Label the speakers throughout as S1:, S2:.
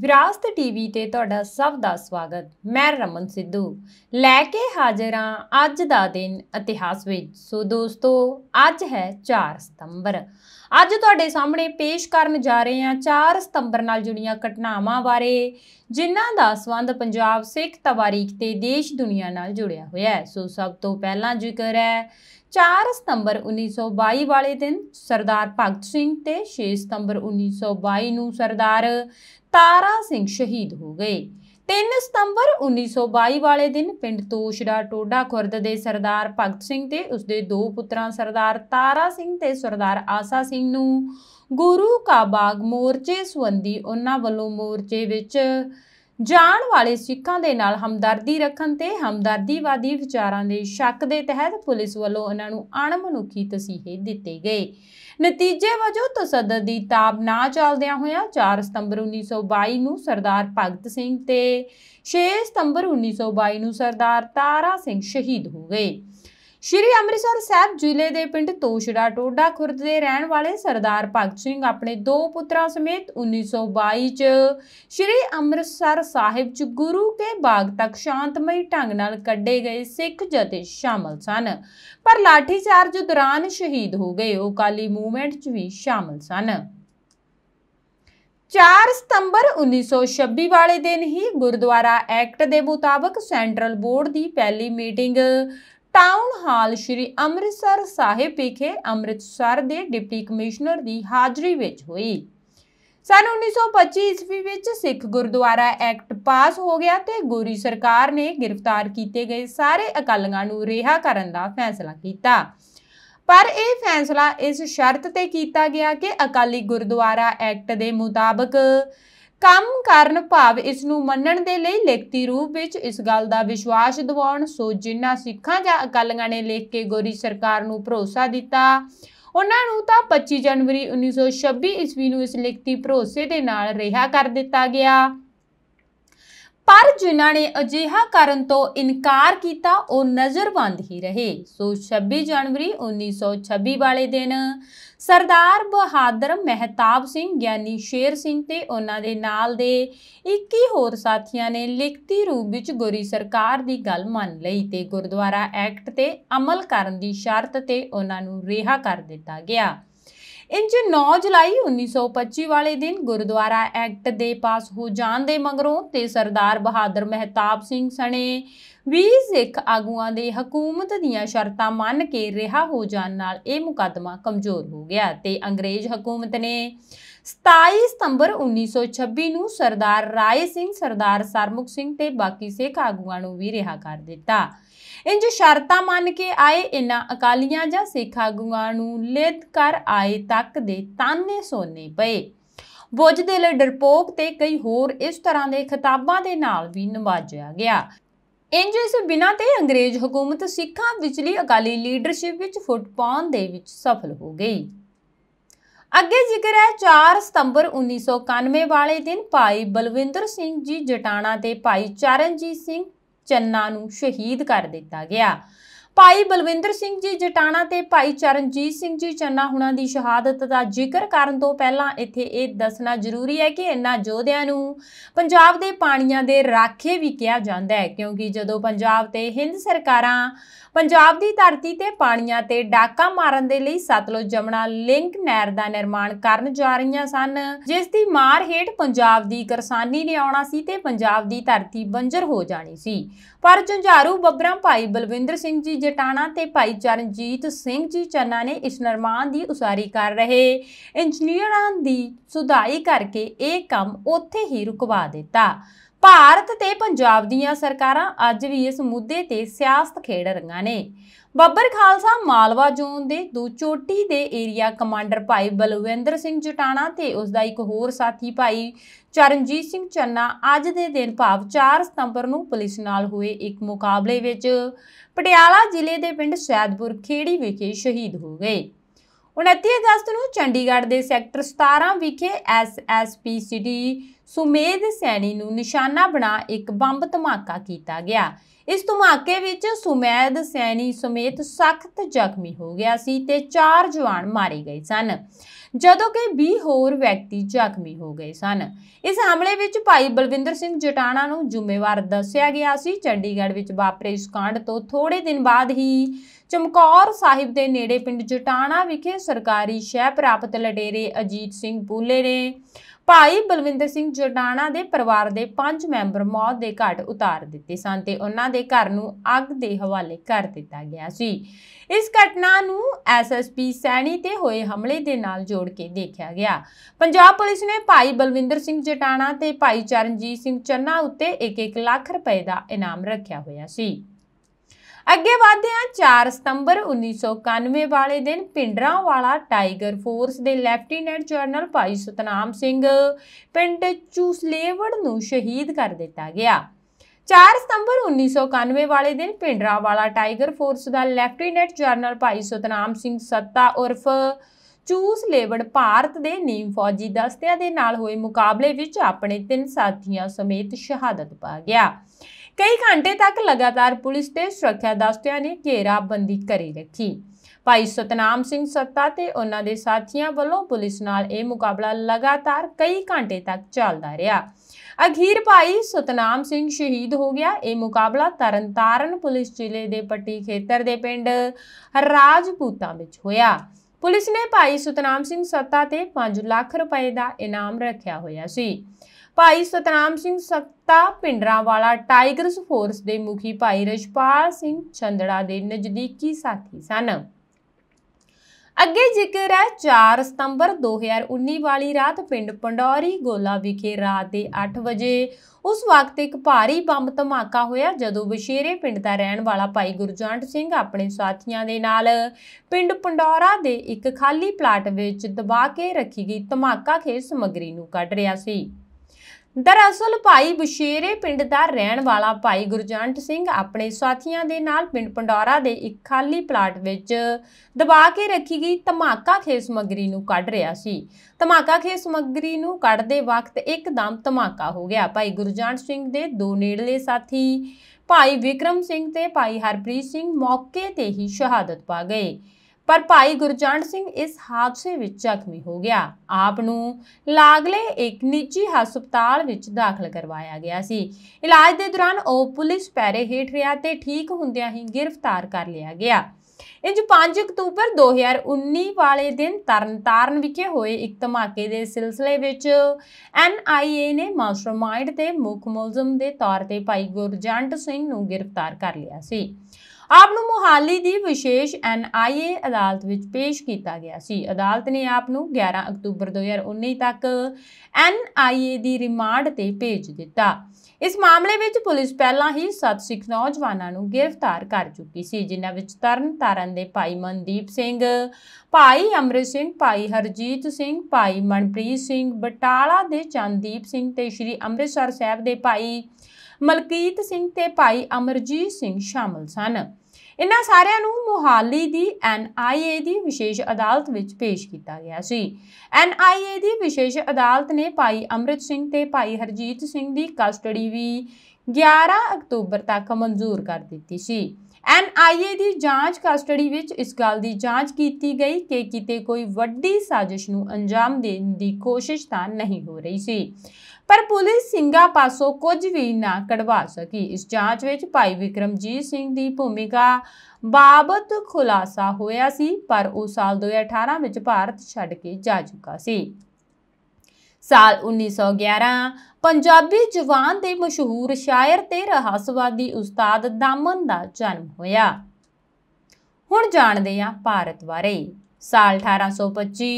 S1: ਵਿਰਾਸਤ ਟੀਵੀ ਤੇ ਤੁਹਾਡਾ ਸਭ ਦਾ ਸਵਾਗਤ ਮੈਂ ਰਮਨ ਸਿੱਧੂ ਲੈ ਕੇ ਹਾਜ਼ਰ ਹਾਂ ਅੱਜ ਦਾ ਦਿਨ ਇਤਿਹਾਸ ਵਿੱਚ ਸੋ ਦੋਸਤੋ ਅੱਜ ਹੈ 4 ਸਤੰਬਰ ਅੱਜ ਤੁਹਾਡੇ ਸਾਹਮਣੇ ਪੇਸ਼ ਕਰਨ ਜਾ ਰਹੇ ਹਾਂ 4 ਸਤੰਬਰ ਨਾਲ ਜੁੜੀਆਂ ਘਟਨਾਵਾਂ ਬਾਰੇ ਜਿਨ੍ਹਾਂ ਦਾ ਸਬੰਧ ਪੰਜਾਬ ਸਿੱਖ ਤਵਾਰੀਖ ਤੇ ਦੇਸ਼ ਦੁਨੀਆ ਨਾਲ ਜੁੜਿਆ ਹੋਇਆ ਹੈ ਸੋ ਸਭ ਤੋਂ ਪਹਿਲਾਂ ਜ਼ਿਕਰ ਹੈ 4 ਸਤੰਬਰ 1922 ਵਾਲੇ ਦਿਨ ਸਰਦਾਰ ਭਗਤ ਸਿੰਘ ਤੇ 6 ਸਤੰਬਰ 1922 ਨੂੰ ਸਰਦਾਰ ਤਾਰਾ ਸਿੰਘ ਸ਼ਹੀਦ ਹੋ ਗਏ 3 ਸਤੰਬਰ 1922 ਵਾਲੇ ਦਿਨ ਪਿੰਡ ਤੋਸ਼ੜਾ ਟੋਡਾ ਖੁਰਦ ਦੇ ਸਰਦਾਰ ਭਗਤ ਸਿੰਘ ਤੇ ਉਸਦੇ ਦੋ ਪੁੱਤਰਾਂ ਸਰਦਾਰ ਤਾਰਾ ਸਿੰਘ ਤੇ ਸਰਦਾਰ ਆਸਾ ਸਿੰਘ ਨੂੰ ਗੁਰੂ ਕਾ ਬਾਗ ਮੋਰਚੇ ਸੰਬੰਧੀ ਉਹਨਾਂ ਵੱਲੋਂ ਮੋਰਚੇ ਵਿੱਚ ਜਾਣ ਵਾਲੇ ਸਿੱਖਾਂ ਦੇ ਨਾਲ ਹਮਦਰਦੀ ਰੱਖਣ ਤੇ ਹਮਦਰਦੀਵਾਦੀ ਵਿਚਾਰਾਂ ਦੇ ਸ਼ੱਕ ਦੇ ਤਹਿਤ ਪੁਲਿਸ ਵੱਲੋਂ ਉਹਨਾਂ ਨੂੰ ਅਣਮਨੁੱਖੀ ਤਸੀਹੇ ਦਿੱਤੇ ਗਏ ਨਤੀਜੇ ਵਜੋਂ ਤਸੱਦਦ ਦੀ ਤਾਬ ਨਾ ਚੱਲਦਿਆਂ ਹੋਇਆਂ 4 ਸਤੰਬਰ 1922 ਨੂੰ ਸਰਦਾਰ ਭਗਤ ਸਿੰਘ ਤੇ 6 ਸਤੰਬਰ 1922 ਨੂੰ ਸਰਦਾਰ ਤਾਰਾ ਸਿੰਘ ਸ਼ਹੀਦ ਹੋ ਗਏ ਸ਼੍ਰੀ ਅੰਮ੍ਰਿਤਸਰ ਸਾਹਿਬ ਜ਼ਿਲ੍ਹੇ ਦੇ ਪਿੰਡ ਤੋਸ਼ੜਾ ਟੋਡਾ ਖੁਰਦ ਦੇ ਰਹਿਣ ਵਾਲੇ ਸਰਦਾਰ ਭਗਤ ਸਿੰਘ ਆਪਣੇ ਦੋ ਪੁੱਤਰਾਂ ਸਮੇਤ 1922 ਚ ਸ਼੍ਰੀ ਅੰਮ੍ਰਿਤਸਰ ਸਾਹਿਬ ਚ ਗੁਰੂ ਕੇ ਬਾਗ ਤੱਕ ਸ਼ਾਂਤਮਈ ਢੰਗ ਨਾਲ ਕੱਢੇ ਗਏ ਸਿੱਖ ਜਥੇ ਸ਼ਾਮਲ ਸਨ ਪਰ ਲਾਠੀ ਚਾਰਜ ਦੌਰਾਨ ਸ਼ਹੀਦ ਹੋ ਗਏ ਉਹ ਕਾਲੀ ਮੂਵਮੈਂਟ ਚ ਵੀ ਸ਼ਾਮਲ ਸਨ 4 ਸਤੰਬਰ 1926 ਵਾਲੇ ਦਿਨ ਹੀ ਗੁਰਦੁਆਰਾ ਐਕਟ ਦੇ ਮੁਤਾਬਕ ਸੈਂਟਰਲ ਬੋਰਡ ਦੀ ਪਹਿਲੀ meeting town hall Shri Amritsar Sahib ਵਿਖੇ ਅੰਮ੍ਰਿਤਸਰ ਦੇ ਡਿਪਟੀ ਕਮਿਸ਼ਨਰ ਦੀ ਹਾਜ਼ਰੀ ਵਿੱਚ ਹੋਈ ਸਨ 1925 ਈਸਵੀ ਵਿੱਚ ਸਿੱਖ ਗੁਰਦੁਆਰਾ ਐਕਟ ਪਾਸ ਹੋ ਗਿਆ ਤੇ ਗੋਰੀ ਸਰਕਾਰ ਨੇ ਗ੍ਰਿਫਤਾਰ ਕੀਤੇ ਗਏ ਸਾਰੇ ਅਕਾਲੀਆਂ ਨੂੰ ਰਿਹਾ ਕਰਨ ਦਾ ਫੈਸਲਾ ਕੀਤਾ ਪਰ ਇਹ ਫੈਸਲਾ ਇਸ ਸ਼ਰਤ ਤੇ ਕੀਤਾ ਗਿਆ ਕਿ ਅਕਾਲੀ ਗੁਰਦੁਆਰਾ ਐਕਟ ਦੇ ਮੁਤਾਬਕ ਕੰਮ ਕਰਨ ਭਾਵ ਇਸ ਨੂੰ ਮੰਨਣ ਦੇ ਲਈ ਲਿਖਤੀ ਰੂਪ ਵਿੱਚ ਇਸ ਗੱਲ ਦਾ ਵਿਸ਼ਵਾਸ ਦਿਵਾਉਣ ਸੋ ਜਿਨ੍ਹਾਂ ਸਿੱਖਾਂ ਜਾਂ ਅਕਾਲੀਆਂ ਨੇ ਲਿਖ ਕੇ ਗੋਰੀ ਸਰਕਾਰ ਨੂੰ ਭਰੋਸਾ ਦਿੱਤਾ ਉਹਨਾਂ ਨੂੰ ਤਾਂ 25 ਜਨਵਰੀ 1926 ਈਸਵੀ ਨੂੰ ਇਸ ਲਿਖਤੀ ਭਰੋਸੇ ਦੇ ਨਾਲ ਰਿਹਾ ਕਰ ਦਿੱਤਾ ਗਿਆ ਪਰ ਜਿਨ੍ਹਾਂ ਨੇ ਅਜਿਹਾ ਕਰਨ ਤੋਂ ਇਨਕਾਰ ਕੀਤਾ ਉਹ ਨਜ਼ਰਬੰਦ ਹੀ ਰਹੇ ਸੋ 26 ਜਨਵਰੀ 1926 ਵਾਲੇ ਦਿਨ ਸਰਦਾਰ ਬਹਾਦਰ ਮਹਿਤਾਬ ਸਿੰਘ ਗਿਆਨੀ ਸ਼ੇਰ ਸਿੰਘ ਤੇ ਉਹਨਾਂ ਦੇ ਨਾਲ ਦੇ 21 ਹੋਰ ਸਾਥੀਆਂ ਨੇ ਲਿਖਤੀ ਰੂਪ ਵਿੱਚ ਗੋਰੀ ਸਰਕਾਰ ਦੀ ਗੱਲ ਮੰਨ ਲਈ ਤੇ ਗੁਰਦੁਆਰਾ ਐਕਟ ਤੇ ਅਮਲ ਕਰਨ ਦੀ ਸ਼ਰਤ ਤੇ ਉਹਨਾਂ ਨੂੰ ਰਿਹਾ ਕਰ ਦਿੱਤਾ ਗਿਆ ਇੰਜ 9 ਜੁਲਾਈ 1925 ਵਾਲੇ ਦਿਨ ਗੁਰਦੁਆਰਾ ਐਕਟ ਦੇ ਪਾਸ ਹੋ ਜਾਣ ਦੇ ਮਗਰੋਂ ਤੇ ਸਰਦਾਰ ਬਹਾਦਰ ਮਹਿਤਾਬ ਸਿੰਘ ਸਣੇ 20 ਸਿੱਖ ਆਗੂਆਂ ਦੇ ਹਕੂਮਤ ਦੀਆਂ ਸ਼ਰਤਾਂ ਮੰਨ ਕੇ ਰਿਹਾ ਹੋ ਜਾਣ ਨਾਲ ਇਹ ਮੁਕੱਦਮਾ ਕਮਜ਼ੋਰ ਹੋ ਗਿਆ ਤੇ ਅੰਗਰੇਜ਼ ਹਕੂਮਤ ਨੇ 27 ਸਤੰਬਰ 1926 ਨੂੰ ਸਰਦਾਰ ਰਾਏ ਸਿੰਘ ਸਰਦਾਰ ਸਰਮੁਖ ਸਿੰਘ ਤੇ ਬਾਕੀ ਸਿੱਖ ਆਗੂਆਂ ਨੂੰ ਵੀ ਰਿਹਾ ਕਰ ਦਿੱਤਾ ਇੰਜ ਸ਼ਰਤਾਂ ਮੰਨ ਕੇ ਆਏ ਇਨ੍ਹਾਂ ਅਕਾਲੀਆਂ ਜਾਂ ਸੇਖਾ ਆਗੂਆਂ ਨੂੰ ਲਿਤ ਕਰ ਆਏ ਤੱਕ ਦੇ ਤਾਨੇ ਸੋਨੇ ਪਏ ਬੁੱਝ ਦੇ ਲਈ ਡਰਪੋਕ ਤੇ ਕਈ ਹੋਰ ਇਸ ਤਰ੍ਹਾਂ ਦੇ ਖਿਤਾਬਾਂ ਦੇ ਨਾਲ ਵੀ ਨਵਾਜਿਆ ਗਿਆ ਇੰਜ ਇਸ ਬਿਨਾ ਤੇ ਅੰਗਰੇਜ਼ ਹਕੂਮਤ ਸਿੱਖਾਂ ਵਿਚਲੀ ਅਕਾਲੀ ਲੀਡਰਸ਼ਿਪ ਵਿੱਚ ਫੁੱਟ ਪਾਉਣ ਦੇ ਵਿੱਚ ਸਫਲ ਹੋ ਗਈ ਅੱਗੇ ਜ਼ਿਕਰ ਹੈ 4 ਸਤੰਬਰ 1991 ਵਾਲੇ ਦਿਨ ਭਾਈ ਬਲਵਿੰਦਰ ਸਿੰਘ ਜੀ ਜਟਾਣਾ ਤੇ ਭਾਈ ਚਰਨਜੀਤ ਸਿੰਘ ਚੰਨਾ ਨੂੰ ਸ਼ਹੀਦ ਕਰ ਦਿੱਤਾ ਗਿਆ ਭਾਈ ਬਲਵਿੰਦਰ ਸਿੰਘ ਜੀ ਜਟਾਣਾ ਤੇ ਭਾਈ ਚਰਨਜੀਤ ਸਿੰਘ ਜੀ ਚੰਨਾ ਹੁਣਾਂ ਦੀ ਸ਼ਹਾਦਤ ਦਾ ਜ਼ਿਕਰ ਕਰਨ ਤੋਂ ਪਹਿਲਾਂ ਇੱਥੇ ਇਹ ਦੱਸਣਾ ਜ਼ਰੂਰੀ ਹੈ ਕਿ ਇਹਨਾਂ ਯੋਧਿਆਂ ਨੂੰ ਪੰਜਾਬ ਦੇ ਪਾਣੀਆਂ ਦੇ ਰਾਖੇ ਵੀ ਕਿਹਾ ਜਾਂਦਾ ਹੈ ਕਿਉਂਕਿ ਜਦੋਂ ਪੰਜਾਬ ਤੇ ਹਿੰਦ ਸਰਕਾਰਾਂ ਪੰਜਾਬ ਦੀ ਧਰਤੀ ਤੇ ਪਾਣੀਆਂ ਤੇ ਡਾਕਾ ਮਾਰਨ ਦੇ ਲਈ ਸਤਲੁਜ ਜਮਣਾ ਲਿੰਕ ਨਹਿਰ ਦਾ ਨਿਰਮਾਣ ਕਰਨ ਜਾ ਰਹੀਆਂ ਸਨ ਜਿਸ ਦੀ ਮਾਰ ਹੇਠ ਪੰਜਾਬ ਦੀ ਕਿਸਾਨੀ ਨੇ ਆਉਣਾ ਸੀ ਤੇ ਪੰਜਾਬ ਦੀ ਧਰਤੀ ਬੰਜਰ ਹੋ ਜਾਣੀ ਸੀ ਪਰ ਜੰਝਾਰੂ ਬੱਬਰਾਂ ਭਾਈ ਬਲਵਿੰਦਰ ਸਿੰਘ ਜੀ ਜਟਾਣਾ ਤੇ ਭਾਈ ਚਰਨਜੀਤ ਸਿੰਘ ਜੀ ਚੰਨਾ ਨੇ ਇਸ ਨਿਰਮਾਣ ਦੀ ਉਸਾਰੀ ਕਰ ਰਹੇ ਇੰਜੀਨੀਅਰਾਂ ਦੀ ਸੁਧਾਈ ਕਰਕੇ ਇਹ ਕੰਮ ਉੱਥੇ ਹੀ ਰੁਕਵਾ ਦਿੱਤਾ ਭਾਰਤ ਤੇ ਪੰਜਾਬ ਦੀਆਂ ਸਰਕਾਰਾਂ ਅੱਜ ਵੀ ਇਸ ਮੁੱਦੇ ਤੇ ਸਿਆਸਤ ਖੇਡ ਰਹੀਆਂ ਨੇ ਬੱਬਰ ਖਾਲਸਾ ਮਾਲਵਾ ਜ਼ੋਨ ਦੇ ਦੋ ਚੋਟੀ ਦੇ ਏਰੀਆ ਕਮਾਂਡਰ ਭਾਈ ਬਲਵਿੰਦਰ ਸਿੰਘ ਜਟਾਣਾ ਤੇ ਉਸ ਦਾ ਇੱਕ ਹੋਰ ਸਾਥੀ ਭਾਈ ਚਰਨਜੀਤ ਸਿੰਘ ਚੰਨਾ ਅੱਜ ਦੇ ਦਿਨ ਭਾਵ 4 ਸਤੰਬਰ ਨੂੰ ਪੁਲਿਸ ਨਾਲ ਹੋਏ ਇੱਕ ਮੁਕਾਬਲੇ ਵਿੱਚ ਪਟਿਆਲਾ ਜ਼ਿਲ੍ਹੇ ਦੇ ਪਿੰਡ ਸੈਦਪੁਰ ਖੇੜੀ ਵਿਖੇ ਸ਼ਹੀਦ ਹੋ ਗਏ 29 ਅਗਸਤ ਨੂੰ ਚੰਡੀਗੜ੍ਹ ਦੇ ਸੈਕਟਰ 17 ਵਿਖੇ ਐਸਐਸਪੀ ਸਿਟੀ ਸੁਮੇਧ ਸੈਣੀ ਨੂੰ ਨਿਸ਼ਾਨਾ ਬਣਾ ਇੱਕ ਬੰਬ ਧਮਾਕਾ ਕੀਤਾ ਗਿਆ ਇਸ ਧਮਾਕੇ ਵਿੱਚ ਸੁਮੇਧ ਸੈਣੀ ਸਮੇਤ ਸਖਤ ਜ਼ਖਮੀ ਹੋ ਗਿਆ ਸੀ ਤੇ 4 ਜਵਾਨ ਮਾਰੇ ਗਏ ਸਨ ਜਦੋਂ ਕਿ 20 ਹੋਰ ਵਿਅਕਤੀ ਜ਼ਖਮੀ ਹੋ ਗਏ ਸਨ ਇਸ ਹਮਲੇ ਵਿੱਚ ਭਾਈ ਬਲਵਿੰਦਰ ਸਿੰਘ ਜਟਾਣਾ ਨੂੰ ਜ਼ਿੰਮੇਵਾਰ ਦੱਸਿਆ ਗਿਆ ਸੀ ਚੰਡੀਗੜ੍ਹ ਵਿੱਚ ਵਾਪਰੇ ਇਸ ਕਾਂਡ ਤੋਂ ਥੋੜੇ ਦਿਨ ਬਾਅਦ ਹੀ ਚਮਕੌਰ ਸਾਹਿਬ ਦੇ ਨੇੜੇ ਪਿੰਡ ਜਟਾਣਾ ਵਿਖੇ ਸਰਕਾਰੀ ਸ਼ਹਿ ਪ੍ਰਾਪਤ ਲਡੇਰੇ ਅਜੀਤ ਸਿੰਘ ਬੂਲੇ ਨੇ ਭਾਈ ਬਲਵਿੰਦਰ ਸਿੰਘ ਜੋਡਾਣਾ ਦੇ ਪਰਿਵਾਰ ਦੇ 5 ਮੈਂਬਰ ਮੌਤ ਦੇ ਘਾਟ ਉਤਾਰ ਦਿੱਤੇ ਸਨ ਤੇ ਉਹਨਾਂ ਦੇ ਘਰ ਨੂੰ ਅੱਗ ਦੇ ਹਵਾਲੇ ਕਰ ਦਿੱਤਾ ਗਿਆ ਸੀ ਇਸ ਘਟਨਾ ਨੂੰ ਐਸਐਸਪੀ ਸੈਣੀ ਤੇ ਹੋਏ ਹਮਲੇ ਦੇ ਨਾਲ ਜੋੜ ਕੇ ਦੇਖਿਆ ਗਿਆ ਪੰਜਾਬ ਪੁਲਿਸ ਨੇ ਭਾਈ ਬਲਵਿੰਦਰ ਸਿੰਘ ਜਟਾਣਾ ਤੇ ਭਾਈ ਚਰਨਜੀਤ ਸਿੰਘ ਚੰਨਾ ਉੱਤੇ 1-1 ਲੱਖ ਰੁਪਏ ਦਾ ਇਨਾਮ ਰੱਖਿਆ ਹੋਇਆ ਸੀ ਅੱਗੇ ਵਧਦੇ ਹਾਂ 4 ਸਤੰਬਰ 1991 ਵਾਲੇ ਦਿਨ ਵਾਲਾ ਟਾਈਗਰ ਫੋਰਸ ਦੇ ਲੈਫਟੀਨੈਂਟ ਜਨਰਲ ਭਾਈ ਸਤਨਾਮ ਸਿੰਘ ਪਿੰਡ ਚੂਸਲੇਵੜ ਨੂੰ ਸ਼ਹੀਦ ਕਰ ਦਿੱਤਾ ਗਿਆ 4 ਸਤੰਬਰ 1991 ਵਾਲੇ ਦਿਨ ਪਿੰਡਰਾਵਾਲਾ ਟਾਈਗਰ ਫੋਰਸ ਦਾ ਲੈਫਟੀਨੈਂਟ ਜਨਰਲ ਭਾਈ ਸਤਨਾਮ ਸਿੰਘ ਸੱਤਾ ਉਰਫ ਚੂਸ ਲੇਵੜ ਭਾਰਤ ਦੇ ਨੀਮ ਫੌਜੀ ਦਸਤਿਆਂ ਦੇ ਨਾਲ ਹੋਏ ਮੁਕਾਬਲੇ ਵਿੱਚ ਆਪਣੇ ਤਿੰਨ ਸਾਥੀਆਂ ਸਮੇਤ ਸ਼ਹਾਦਤ ਪਾ ਗਿਆ ਕਈ ਘੰਟੇ ਤੱਕ ਲਗਾਤਾਰ ਪੁਲਿਸ ਤੇ ਸੁਰੱਖਿਆ ਦਸਤਿਆਂ ਨੇ ਘੇਰਾਬੰਦੀ ਕਰੀ ਰੱਖੀ ਭਾਈ ਸਤਨਾਮ ਸਿੰਘ ਸੱਤਾ ਤੇ ਉਹਨਾਂ ਦੇ ਸਾਥੀਆਂ ਵੱਲੋਂ ਪੁਲਿਸ ਨਾਲ ਇਹ ਮੁਕਾਬਲਾ ਲਗਾਤਾਰ ਕਈ ਘੰਟੇ ਤੱਕ ਚੱਲਦਾ ਰਿਹਾ ਅਖੀਰ ਭਾਈ ਸਤਨਾਮ ਸਿੰਘ ਸ਼ਹੀਦ ਹੋ ਗਿਆ ਇਹ ਮੁਕਾਬਲਾ ਤਰਨਤਾਰਨ ਪੁਲਿਸ ਜ਼ਿਲ੍ਹੇ ਦੇ ਪੱਟੀ ਖੇਤਰ ਦੇ ਪਿੰਡ ਰਾਜਪੂਤਾਂ ਵਿੱਚ ਹੋਇਆ ਪੁਲਿਸ ਨੇ ਭਾਈ ਸਤਨਾਮ ਸਿੰਘ ਸੱਤਾ ਤੇ 5 ਲੱਖ ਰੁਪਏ ਦਾ ਇਨਾਮ ਰੱਖਿਆ ਹੋਇਆ ਸੀ ਭਾਈ ਸਤਨਾਮ ਸਿੰਘ ਸਕਤਾ ਪਿੰਡਰਾਵਾਲਾ ਟਾਈਗਰਸ ਫੋਰਸ ਦੇ ਮੁਖੀ ਭਾਈ ਰਜਪਾਲ ਸਿੰਘ ਚੰਦੜਾ ਦੇ ਨਜ਼ਦੀਕੀ ਸਾਥੀ ਸਨ ਅੱਗੇ ਜ਼ਿਕਰ ਹੈ 4 ਸਤੰਬਰ 2019 ਵਾਲੀ ਰਾਤ ਪਿੰਡ ਪੰਡੌਰੀ ਗੋਲਾ ਵਿਖੇ ਰਾਤ ਦੇ 8 ਵਜੇ ਉਸ ਵਕਤ ਇੱਕ ਭਾਰੀ ਬੰਬ ਧਮਾਕਾ ਹੋਇਆ ਜਦੋਂ ਬਸ਼ੇਰੇ ਪਿੰਡ ਦਾ ਰਹਿਣ ਵਾਲਾ ਭਾਈ ਗੁਰਜੰਟ ਸਿੰਘ ਆਪਣੇ ਸਾਥੀਆਂ ਦੇ ਨਾਲ ਪਿੰਡ ਪੰਡੌਰਾ ਦੇ ਇੱਕ ਖਾਲੀ ਪਲਾਟ ਵਿੱਚ ਦਬਾ ਕੇ ਰੱਖੀ ਗਈ ਧਮਾਕਾ ਖੇਜ ਸਮਗਰੀ ਨੂੰ ਕੱਢ ਰਿਹਾ ਸੀ ਦਰਅਸਲ ਭਾਈ ਬਸ਼ੀਰੇ ਪਿੰਡ ਦਾ ਰਹਿਣ ਵਾਲਾ ਭਾਈ ਗੁਰਜੰਟ ਸਿੰਘ ਆਪਣੇ ਸਾਥੀਆਂ ਦੇ ਨਾਲ ਪਿੰਡ ਪੰਡੌਰਾ ਦੇ ਇੱਕ ਖਾਲੀ ਪਲਾਟ ਵਿੱਚ ਦਬਾ ਕੇ ਰੱਖੀ ਗਈ ਧਮਾਕਾ ਖੇਸ ਸਮੱਗਰੀ ਨੂੰ ਕੱਢ ਰਿਹਾ ਸੀ ਧਮਾਕਾ ਖੇਸ ਸਮੱਗਰੀ ਨੂੰ ਕੱਢਦੇ ਵਕਤ ਇੱਕਦਮ ਧਮਾਕਾ ਹੋ ਗਿਆ ਭਾਈ ਗੁਰਜੰਟ ਸਿੰਘ ਦੇ ਦੋ ਨੇੜਲੇ ਸਾਥੀ ਭਾਈ ਵਿਕਰਮ ਸਿੰਘ ਤੇ ਭਾਈ ਹਰਪ੍ਰੀਤ ਸਿੰਘ ਮੌਕੇ ਤੇ ਹੀ ਸ਼ਹਾਦਤ ਪਾ ਗਏ ਪਰ ਭਾਈ ਗੁਰਚੰਡ ਸਿੰਘ ਇਸ ਹਾਦਸੇ ਵਿੱਚ ਜ਼ਖਮੀ ਹੋ ਗਿਆ ਆਪ ਨੂੰ ਲਾਗਲੇ ਇੱਕ ਨਿੱਜੀ ਹਸਪਤਾਲ ਵਿੱਚ ਦਾਖਲ ਕਰਵਾਇਆ ਗਿਆ ਸੀ ਇਲਾਜ ਦੇ ਦੌਰਾਨ ਉਹ ਪੁਲਿਸ ਪੈਰੇ ਹੇਠ ਰਿਹਾ ਤੇ ਠੀਕ ਹੁੰਦਿਆਂ ਹੀ ਗ੍ਰਿਫਤਾਰ ਕਰ ਲਿਆ ਗਿਆ ਇੰਜ 5 ਅਕਤੂਬਰ 2019 ਵਾਲੇ ਦਿਨ ਤਰਨਤਾਰਨ ਵਿਖੇ ਹੋਏ ਇੱਕ ਧਮਾਕੇ ਦੇ ਸਿਲਸਿਲੇ ਵਿੱਚ ਐਨਆਈਏ ਨੇ ਮਾਸਟਰਮਾਈਂਡ ਤੇ ਮੁੱਖ ਮੁਲਜ਼ਮ ਦੇ ਤੌਰ ਤੇ ਭਾਈ ਗੁਰਜੰਟ ਸਿੰਘ ਨੂੰ ਗ੍ਰਿਫਤਾਰ ਕਰ ਲਿਆ ਸੀ ਆਪ ਨੂੰ ਮੁਹਾਲੀ ਦੀ ਵਿਸ਼ੇਸ਼ ਐਨਆਈਏ ਅਦਾਲਤ ਵਿੱਚ ਪੇਸ਼ ਕੀਤਾ ਗਿਆ ਸੀ ਅਦਾਲਤ ਨੇ ਆਪ ਨੂੰ 11 ਅਕਤੂਬਰ 2019 ਤੱਕ ਐਨਆਈਏ ਦੀ ਰਿਮਾਂਡ ਤੇ ਭੇਜ ਦਿੱਤਾ ਇਸ ਮਾਮਲੇ ਵਿੱਚ ਪੁਲਿਸ ਪਹਿਲਾਂ ਹੀ ਸੱਤ ਸਿੱਖ ਨੌਜਵਾਨਾਂ ਨੂੰ ਗ੍ਰਿਫਤਾਰ ਕਰ ਚੁੱਕੀ ਸੀ ਜਿਨ੍ਹਾਂ ਵਿੱਚ ਤਰਨ ਤਾਰਨ ਦੇ ਭਾਈ ਮਨਦੀਪ ਸਿੰਘ ਭਾਈ ਅਮਰਿਤ ਸਿੰਘ ਭਾਈ ਹਰਜੀਤ ਸਿੰਘ ਭਾਈ ਮਨਪ੍ਰੀਤ ਸਿੰਘ ਬਟਾਲਾ ਦੇ ਚੰਦੀਪ ਸਿੰਘ ਤੇ ਸ੍ਰੀ ਅੰਮ੍ਰਿਤਸਰ ਸਾਹਿਬ ਦੇ ਭਾਈ ਮਲਕੀਤ ਸਿੰਘ ਤੇ ਭਾਈ ਅਮਰਜੀਤ ਸਿੰਘ ਸ਼ਾਮਲ ਸਨ ਇਨ੍ਹਾਂ ਸਾਰਿਆਂ ਨੂੰ ਮੁਹਾਲੀ ਦੀ ਐਨਆਈਏ ਦੀ ਵਿਸ਼ੇਸ਼ ਅਦਾਲਤ ਵਿੱਚ ਪੇਸ਼ ਕੀਤਾ ਗਿਆ ਸੀ ਐਨਆਈਏ ਦੀ ਵਿਸ਼ੇਸ਼ ਅਦਾਲਤ ਨੇ ਭਾਈ ਅਮਰਿਤ ਸਿੰਘ ਤੇ ਭਾਈ ਹਰਜੀਤ ਸਿੰਘ ਦੀ ਕਸਟਡੀ ਵੀ 11 ਅਕਤੂਬਰ ਤੱਕ ਮਨਜ਼ੂਰ ਕਰ ਦਿੱਤੀ ਸੀ ਐਨਆਈਏ ਦੀ ਜਾਂਚ ਕਸਟਡੀ ਵਿੱਚ ਇਸ ਗੱਲ ਦੀ ਜਾਂਚ ਕੀਤੀ ਗਈ ਕਿ ਕਿਤੇ ਕੋਈ ਵੱਡੀ ਸਾਜ਼ਿਸ਼ ਨੂੰ ਅੰਜਾਮ ਦੇਣ ਦੀ ਕੋਸ਼ਿਸ਼ ਤਾਂ ਨਹੀਂ ਹੋ ਰਹੀ ਸੀ ਪਰ ਪੁਲਿਸ ਸਿੰਘਾ ਪਾਸੋਂ ਕੁਝ ਵੀ ਨਾ ਕਢਵਾ ਸਕੀ ਇਸ ਜਾਂਚ ਵਿੱਚ ਭਾਈ ਵਿਕਰਮਜੀਤ ਸਿੰਘ ਦੀ ਭੂਮਿਕਾ ਬਾਬਤ ਖੁਲਾਸਾ ਹੋਇਆ ਸੀ ਪਰ ਉਹ ਸਾਲ 2018 ਵਿੱਚ ਭਾਰਤ ਛੱਡ ਕੇ ਜਾ ਚੁੱਕਾ ਸੀ ਸਾਲ 1911 ਪੰਜਾਬੀ ਜਵਾਨ ਦੇ ਮਸ਼ਹੂਰ ਸ਼ਾਇਰ ਤੇ ਰਹੱਸਵਾਦੀ ਉਸਤਾਦ ਦਾਮਨ ਦਾ ਜਨਮ ਹੋਇਆ ਹੁਣ ਜਾਣਦੇ ਹਾਂ ਭਾਰਤ ਬਾਰੇ ਸਾਲ 1825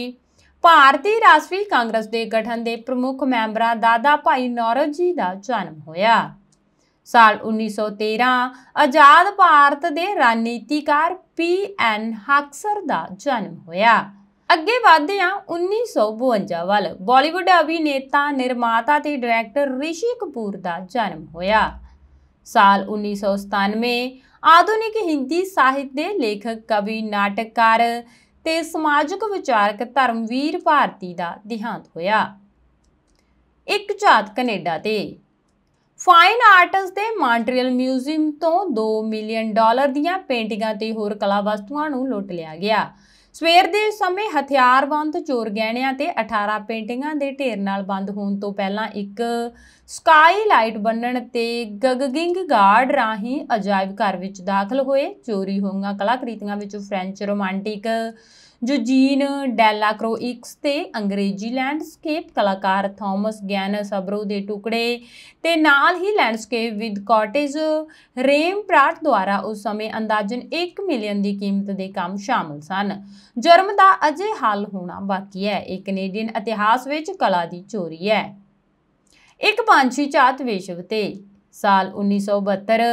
S1: ਭਾਰਤੀ ਰਾਸ਼ਟਰੀ ਕਾਂਗਰਸ ਦੇ ਗਠਨ ਦੇ ਪ੍ਰਮੁੱਖ ਮੈਂਬਰਾਂ ਦਾਦਾ ਭਾਈ ਨੌਰਵ ਜੀ ਦਾ ਜਨਮ ਹੋਇਆ ਸਾਲ 1913 ਆਜ਼ਾਦ ਭਾਰਤ ਦੇ ਰਾਜਨੀਤੀਕਾਰ ਪੀ ਐਨ ਹਕਸਰ ਦਾ ਜਨਮ ਹੋਇਆ ਅੱਗੇ ਵਧਦੇ ਹਾਂ 1952 ਵੱਲ ਬਾਲੀਵੁੱਡ ਅਭਿਨੇਤਾ ਨਿਰਮਾਤਾ ਤੇ ਡਾਇਰੈਕਟਰ ਰਿਸ਼ੀ ਕਪੂਰ ਦਾ ਜਨਮ ਹੋਇਆ ਸਾਲ 1997 ਆਧੁਨਿਕ ਹਿੰਦੀ ਸਾਹਿਤ ਦੇ ਲੇਖਕ ਕਵੀ ਨਾਟਕਕਾਰ ਤੇ ਸਮਾਜਿਕ ਵਿਚਾਰਕ ਧਰਮਵੀਰ ਭਾਰਤੀ ਦਾ ਦਿਹਾਂਤ ਹੋਇਆ ਇੱਕ ਝਾਤ ਕੈਨੇਡਾ ਤੇ ਫਾਈਨ ਆਰਟਸ ਦੇ ਮਾਂਟਰੀਅਲ ਮਿਊਜ਼ੀਅਮ ਤੋਂ 2 ਮਿਲੀਅਨ ਡਾਲਰ ਦੀਆਂ ਪੇਂਟਿੰਗਾਂ ਤੇ ਹੋਰ ਕਲਾ ਵਸਤੂਆਂ ਨੂੰ ਲੁੱਟ ਲਿਆ ਗਿਆ ਸਵੇਰ ਦੇ ਸਮੇਂ ਹਥਿਆਰਬੰਦ ਚੋਰ ਗਹਿਣਿਆਂ ਤੇ 18 ਪੇਂਟਿੰਗਾਂ ਦੇ ਢੇਰ ਨਾਲ ਬੰਦ ਹੋਣ ਤੋਂ ਪਹਿਲਾਂ ਇੱਕ ਸਕਾਈ ਲਾਈਟ ਬੰਨਣ ਤੇ ਗਗਗਿੰਗ ਗਾਰਡ ਰਾਹੀਂ ਅਜਾਇਬ ਘਰ ਵਿੱਚ ਦਾਖਲ ਹੋਏ ਚੋਰੀ ਹੋਈਆਂ ਕਲਾਕ੍ਰਿਤੀਆਂ ਵਿੱਚ ਫ੍ਰੈਂਚ ਰੋਮਾਂਟਿਕ ਜੋਜੀਨ ਡੈਲਾਕਰੋਇਕਸ ਤੇ ਅੰਗਰੇਜ਼ੀ ਲੈਂਡਸਕੇਪ ਕਲਾਕਾਰ ਥਾਮਸ ਗੈਨਸ ਅਬਰੋ ਦੇ ਟੁਕੜੇ ਤੇ ਨਾਲ ਹੀ landscape with cottage Rembrandt ਦੁਆਰਾ ਉਸ ਸਮੇਂ ਅੰਦਾਜ਼ਨ 1 ਮਿਲੀਅਨ ਦੀ ਕੀਮਤ ਦੇ ਕੰਮ ਸ਼ਾਮਲ ਸਨ ਜਰਮ ਦਾ ਅਜੇ ਹੱਲ ਹੋਣਾ ਬਾਕੀ ਹੈ ਇਹ ਕੈਨੇਡੀਅਨ ਇਤਿਹਾਸ ਵਿੱਚ ਕਲਾ ਦੀ ਚੋਰੀ ਹੈ ਇੱਕ ਪੰਛੀ ਚਾਤ ਵਿਸ਼ਵ ਤੇ ਸਾਲ 1972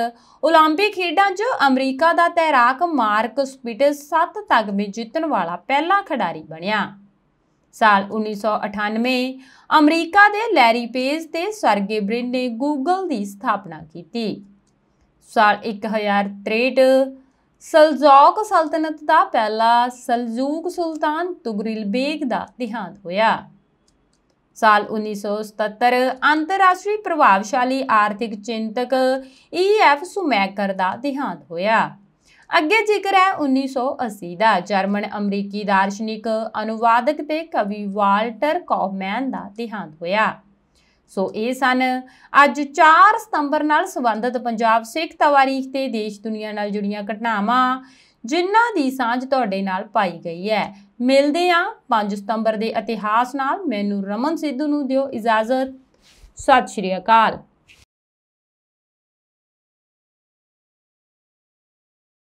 S1: 올림픽 ਖੇਡਾਂ 'ਚ ਅਮਰੀਕਾ ਦਾ ਤੈਰਾਕ ਮਾਰਕ ਸਪਿਟਸ 7 ਤਗਮੇ ਜਿੱਤਣ ਵਾਲਾ ਪਹਿਲਾ ਖਿਡਾਰੀ ਬਣਿਆ ਸਾਲ 1998 ਅਮਰੀਕਾ ਦੇ ਲੈਰੀ ਪੇਜ ਤੇ ਸਰਗੇ ਬ੍ਰਿਨ ਨੇ ਗੂਗਲ ਦੀ ਸਥਾਪਨਾ ਕੀਤੀ ਸਾਲ 1063 ਸਲਜੋਕ ਸਲਤਨਤ ਦਾ ਪਹਿਲਾ ਸਲਜੂਕ ਸੁਲਤਾਨ ਤੁਗਰਿਲ ਬੇਗ ਦਾ ਦਿਹਾਂਤ ਹੋਇਆ ਸਾਲ 1977 ਅੰਤਰਰਾਸ਼ਟਰੀ ਪ੍ਰਭਾਵਸ਼ਾਲੀ ਆਰਥਿਕ ਚਿੰਤਕ ਈਐਫ ਸੁਮੈਕਰ ਦਾ ਦਿਹਾਂਤ ਹੋਇਆ ਅੱਗੇ ਜ਼ਿਕਰ ਹੈ 1980 ਦਾ ਜਰਮਨ ਅਮਰੀਕੀ ਦਾਰਸ਼ਨਿਕ ਅਨੁਵਾਦਕ ਤੇ ਕਵੀ ਵਾਲਟਰ ਕੌਫਮੈਨ ਦਾ ਦਿਹਾਂਤ ਹੋਇਆ ਸੋ ਇਹ ਸਨ ਅੱਜ 4 ਸਤੰਬਰ ਨਾਲ ਸੰਬੰਧਿਤ ਪੰਜਾਬ ਸਿੱਖ ਤਵਾਰੀਖ ਤੇ ਦੇਸ਼ ਦੁਨੀਆ ਨਾਲ ਜੁੜੀਆਂ ਘਟਨਾਵਾਂ ਜਿਨ੍ਹਾਂ ਦੀ ਸਾਂਝ ਤੁਹਾਡੇ ਨਾਲ ਪਾਈ ਗਈ ਹੈ ਮਿਲਦੇ ਆ 5 ਸਤੰਬਰ ਦੇ ਇਤਿਹਾਸ ਨਾਲ ਮੈਨੂੰ ਰਮਨ ਸਿੱਧੂ ਨੂੰ ਦਿਓ ਇਜਾਜ਼ਤ ਸਤਿ ਸ਼੍ਰੀ ਅਕਾਲ